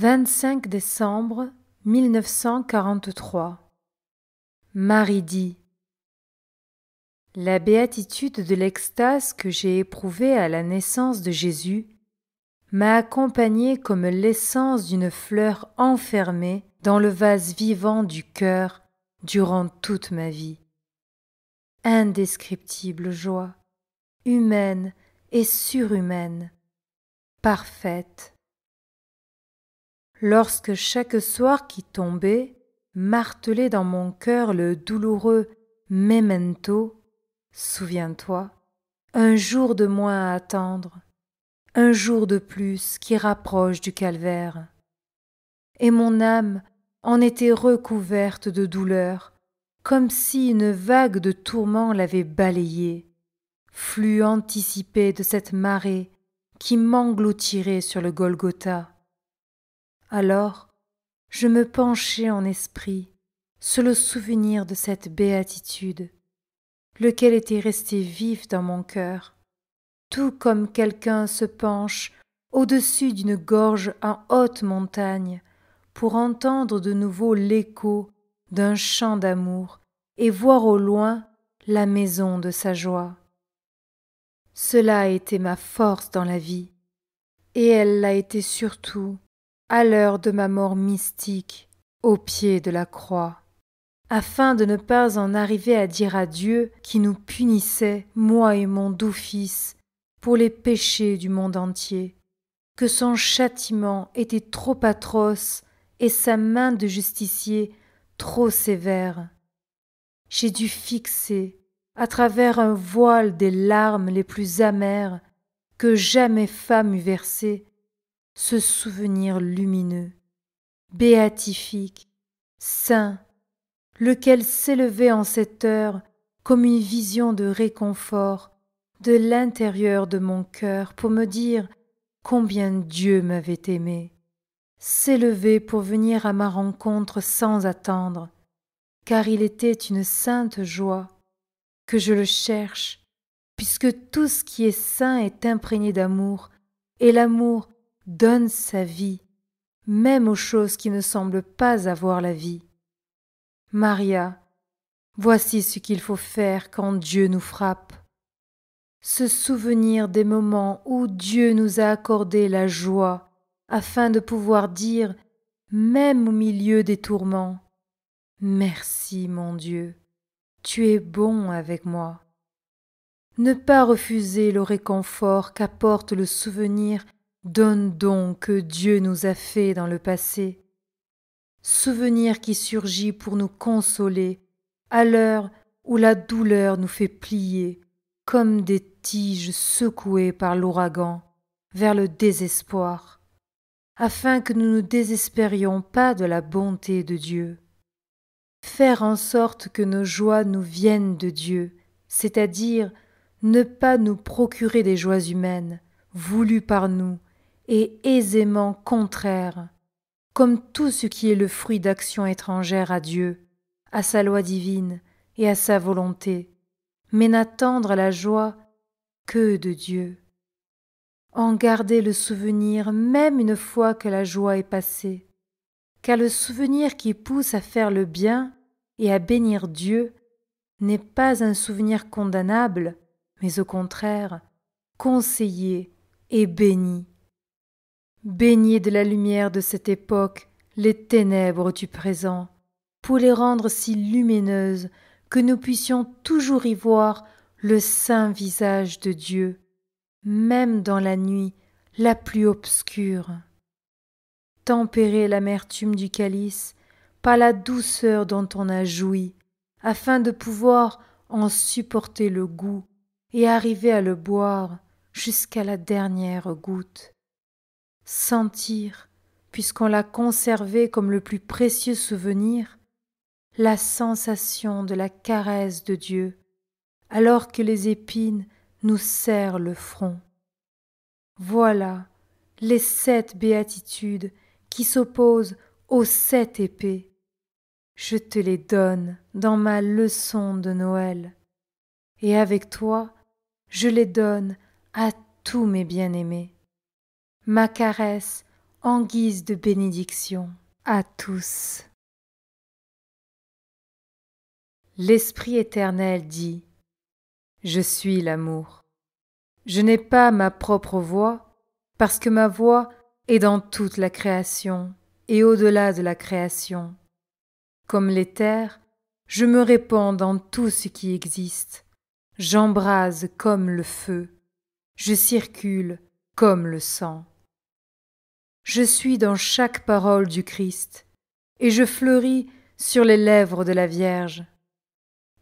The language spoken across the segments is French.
25 décembre 1943 Marie dit La béatitude de l'extase que j'ai éprouvée à la naissance de Jésus m'a accompagnée comme l'essence d'une fleur enfermée dans le vase vivant du cœur durant toute ma vie. Indescriptible joie, humaine et surhumaine, parfaite lorsque chaque soir qui tombait martelait dans mon cœur le douloureux memento, souviens-toi, un jour de moins à attendre, un jour de plus qui rapproche du calvaire. Et mon âme en était recouverte de douleur, comme si une vague de tourments l'avait balayée, flux anticipé de cette marée qui m'engloutirait sur le Golgotha. Alors, je me penchai en esprit sur le souvenir de cette béatitude, lequel était resté vif dans mon cœur, tout comme quelqu'un se penche au-dessus d'une gorge en haute montagne pour entendre de nouveau l'écho d'un chant d'amour et voir au loin la maison de sa joie. Cela a été ma force dans la vie, et elle l'a été surtout à l'heure de ma mort mystique, au pied de la croix, afin de ne pas en arriver à dire à Dieu qui nous punissait, moi et mon doux fils, pour les péchés du monde entier, que son châtiment était trop atroce et sa main de justicier trop sévère. J'ai dû fixer, à travers un voile des larmes les plus amères que jamais femme eût versées, ce souvenir lumineux, béatifique, saint, lequel s'élevait en cette heure comme une vision de réconfort de l'intérieur de mon cœur pour me dire combien Dieu m'avait aimé, s'élevait pour venir à ma rencontre sans attendre, car il était une sainte joie que je le cherche, puisque tout ce qui est saint est imprégné d'amour, et l'amour donne sa vie, même aux choses qui ne semblent pas avoir la vie. Maria, voici ce qu'il faut faire quand Dieu nous frappe. Se souvenir des moments où Dieu nous a accordé la joie, afin de pouvoir dire, même au milieu des tourments, Merci mon Dieu, tu es bon avec moi. Ne pas refuser le réconfort qu'apporte le souvenir Donne donc que Dieu nous a fait dans le passé, souvenir qui surgit pour nous consoler à l'heure où la douleur nous fait plier comme des tiges secouées par l'ouragan vers le désespoir, afin que nous ne désespérions pas de la bonté de Dieu. Faire en sorte que nos joies nous viennent de Dieu, c'est-à-dire ne pas nous procurer des joies humaines, voulues par nous, et aisément contraire, comme tout ce qui est le fruit d'actions étrangères à Dieu, à sa loi divine et à sa volonté, mais n'attendre la joie que de Dieu. En garder le souvenir même une fois que la joie est passée, car le souvenir qui pousse à faire le bien et à bénir Dieu n'est pas un souvenir condamnable, mais au contraire conseillé et béni. Baignez de la lumière de cette époque, les ténèbres du présent, pour les rendre si lumineuses que nous puissions toujours y voir le saint visage de Dieu, même dans la nuit la plus obscure. Tempérer l'amertume du calice par la douceur dont on a joui, afin de pouvoir en supporter le goût et arriver à le boire jusqu'à la dernière goutte sentir, puisqu'on l'a conservé comme le plus précieux souvenir, la sensation de la caresse de Dieu, alors que les épines nous serrent le front. Voilà les sept béatitudes qui s'opposent aux sept épées. Je te les donne dans ma leçon de Noël, et avec toi, je les donne à tous mes bien-aimés ma caresse en guise de bénédiction à tous. L'Esprit éternel dit Je suis l'amour. Je n'ai pas ma propre voix, parce que ma voix est dans toute la création et au-delà de la création. Comme l'éther, je me répands dans tout ce qui existe. J'embrase comme le feu. Je circule comme le sang je suis dans chaque parole du Christ, et je fleuris sur les lèvres de la Vierge.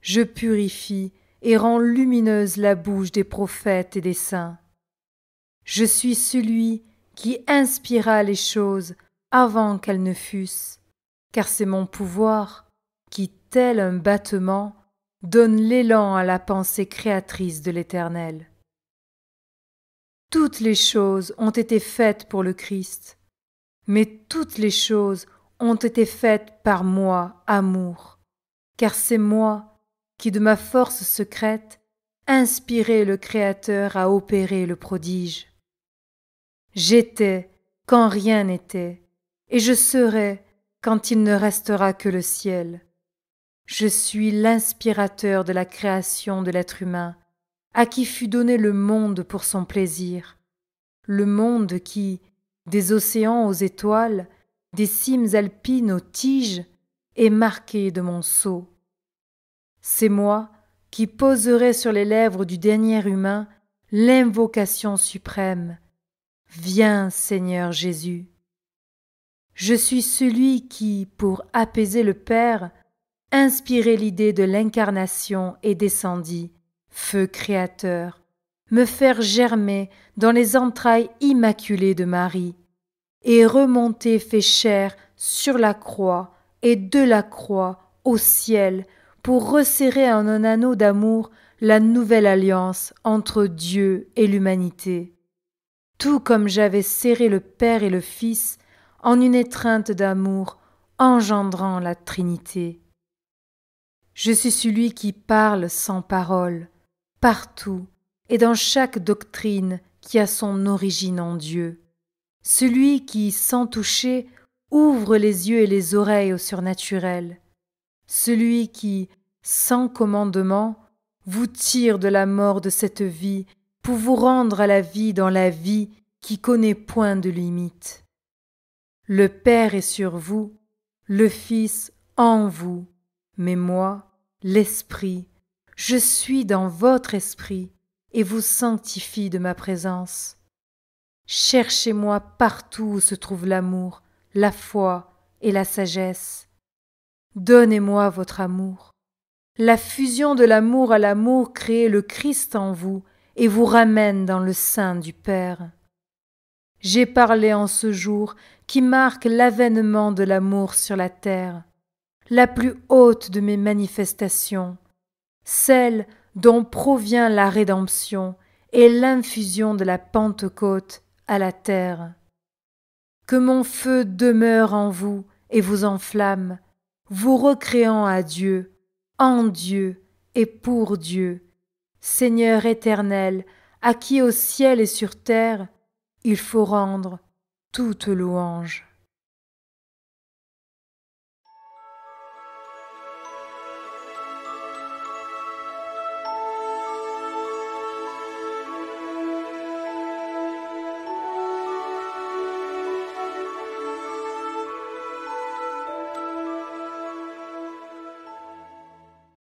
Je purifie et rends lumineuse la bouche des prophètes et des saints. Je suis celui qui inspira les choses avant qu'elles ne fussent, car c'est mon pouvoir qui, tel un battement, donne l'élan à la pensée créatrice de l'Éternel. Toutes les choses ont été faites pour le Christ, mais toutes les choses ont été faites par moi, amour, car c'est moi qui, de ma force secrète, inspirai le Créateur à opérer le prodige. J'étais quand rien n'était, et je serai quand il ne restera que le ciel. Je suis l'inspirateur de la création de l'être humain, à qui fut donné le monde pour son plaisir, le monde qui, des océans aux étoiles, des cimes alpines aux tiges, est marqué de mon sceau. C'est moi qui poserai sur les lèvres du dernier humain l'invocation suprême. Viens, Seigneur Jésus. Je suis celui qui, pour apaiser le Père, inspirait l'idée de l'incarnation et descendit, feu créateur, me faire germer dans les entrailles immaculées de Marie, et remonter fait chair sur la croix et de la croix au ciel pour resserrer en un anneau d'amour la nouvelle alliance entre Dieu et l'humanité. Tout comme j'avais serré le Père et le Fils en une étreinte d'amour engendrant la Trinité. Je suis celui qui parle sans parole, partout et dans chaque doctrine qui a son origine en Dieu. Celui qui, sans toucher, ouvre les yeux et les oreilles au surnaturel. Celui qui, sans commandement, vous tire de la mort de cette vie pour vous rendre à la vie dans la vie qui connaît point de limite. Le Père est sur vous, le Fils en vous, mais moi, l'Esprit, je suis dans votre esprit et vous sanctifie de ma présence. Cherchez-moi partout où se trouve l'amour, la foi et la sagesse. Donnez-moi votre amour. La fusion de l'amour à l'amour crée le Christ en vous et vous ramène dans le sein du Père. J'ai parlé en ce jour qui marque l'avènement de l'amour sur la terre, la plus haute de mes manifestations celle dont provient la rédemption et l'infusion de la Pentecôte à la terre. Que mon feu demeure en vous et vous enflamme, vous recréant à Dieu, en Dieu et pour Dieu, Seigneur éternel, à qui au ciel et sur terre il faut rendre toute louange.